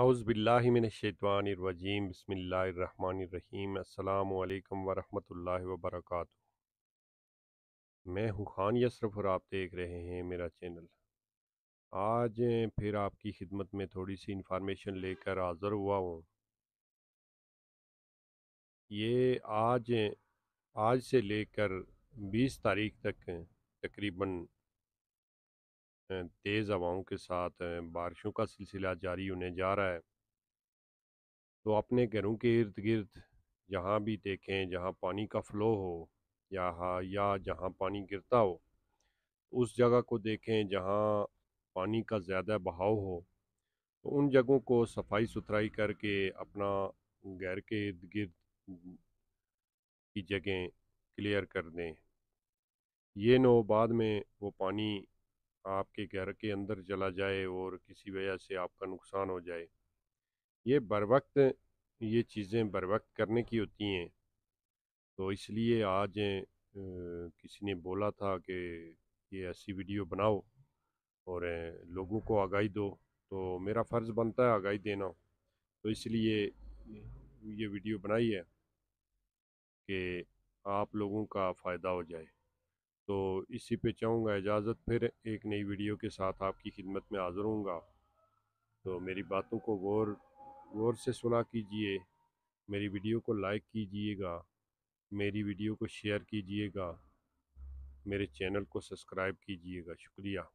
अउज़बिल्लिमिनशैतवानरजीम बसमीम अल्लाम वरहमल वबरक मैं हूँ खान यसरफ और आप देख रहे हैं मेरा चैनल आज फिर आपकी खिदमत में थोड़ी सी इन्फॉर्मेशन लेकर हाज़र हुआ हूँ ये आज आज से लेकर 20 तारीख तक तकरीबन तेज़ हवाओं के साथ बारिशों का सिलसिला जारी होने जा रहा है तो अपने घरों के इर्द गिर्द जहाँ भी देखें जहाँ पानी का फ़्लो हो या या जहाँ पानी गिरता हो उस जगह को देखें जहाँ पानी का ज़्यादा बहाव हो तो उन जगहों को सफाई सुथराई करके अपना घर के इर्द गिर्द की जगह क्लियर कर दें ये नो बाद में वो पानी आपके घर के अंदर चला जाए और किसी वजह से आपका नुकसान हो जाए ये बर वक्त ये चीज़ें बर वक्त करने की होती हैं तो इसलिए आज किसी ने बोला था कि ये ऐसी वीडियो बनाओ और लोगों को आगाही दो तो मेरा फ़र्ज़ बनता है आगाही देना तो इसलिए ये वीडियो बनाई है कि आप लोगों का फ़ायदा हो जाए तो इसी पे चाहूँगा इजाज़त फिर एक नई वीडियो के साथ आपकी खिदमत में हाज़िर हूँगा तो मेरी बातों को गौर गौर से सुना कीजिए मेरी वीडियो को लाइक कीजिएगा मेरी वीडियो को शेयर कीजिएगा मेरे चैनल को सब्सक्राइब कीजिएगा शुक्रिया